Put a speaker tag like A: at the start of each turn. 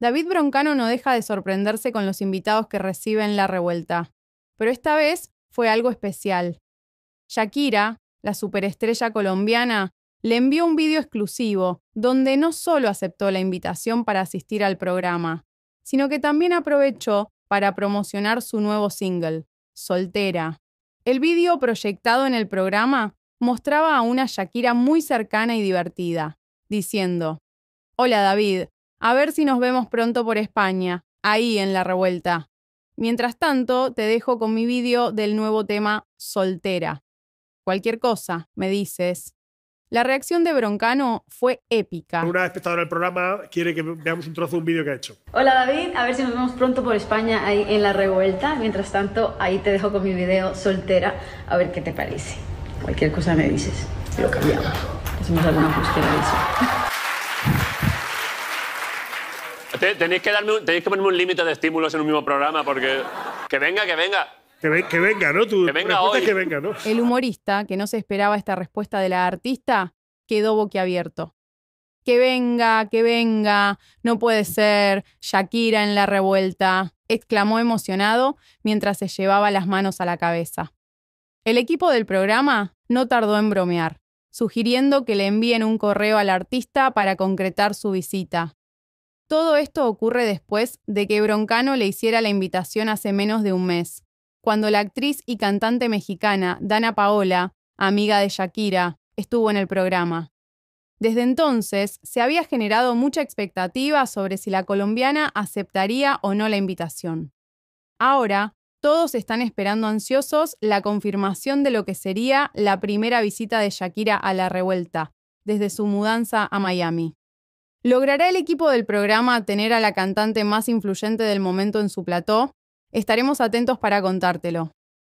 A: David Broncano no deja de sorprenderse con los invitados que reciben la revuelta, pero esta vez fue algo especial. Shakira, la superestrella colombiana, le envió un vídeo exclusivo donde no solo aceptó la invitación para asistir al programa, sino que también aprovechó para promocionar su nuevo single, Soltera. El vídeo proyectado en el programa mostraba a una Shakira muy cercana y divertida, diciendo, Hola David, a ver si nos vemos pronto por España, ahí en la revuelta. Mientras tanto, te dejo con mi vídeo del nuevo tema Soltera. Cualquier cosa, me dices. La reacción de Broncano fue épica. Una
B: espectadora del programa quiere que veamos un trozo de un vídeo que ha hecho.
A: Hola David, a ver si nos vemos pronto por España ahí en la revuelta. Mientras tanto, ahí te dejo
B: con mi video soltera, a ver qué te parece. Cualquier cosa me dices. Lo cambiamos. Hacemos alguna búsqueda de eso. Tenéis que, ponerme un límite de estímulos en un mismo programa porque... Que venga, que venga. Que, venga, ¿no? que venga hoy. que venga, ¿no?
A: El humorista, que no se esperaba esta respuesta de la artista, quedó boquiabierto. Que venga, que venga, no puede ser, Shakira en la revuelta, exclamó emocionado mientras se llevaba las manos a la cabeza. El equipo del programa no tardó en bromear, sugiriendo que le envíen un correo al artista para concretar su visita. Todo esto ocurre después de que Broncano le hiciera la invitación hace menos de un mes, cuando la actriz y cantante mexicana Dana Paola, amiga de Shakira, estuvo en el programa. Desde entonces se había generado mucha expectativa sobre si la colombiana aceptaría o no la invitación. Ahora, todos están esperando ansiosos la confirmación de lo que sería la primera visita de Shakira a la revuelta, desde su mudanza a Miami. ¿Logrará el equipo del programa tener a la cantante más influyente del momento en su plató? Estaremos atentos para contártelo.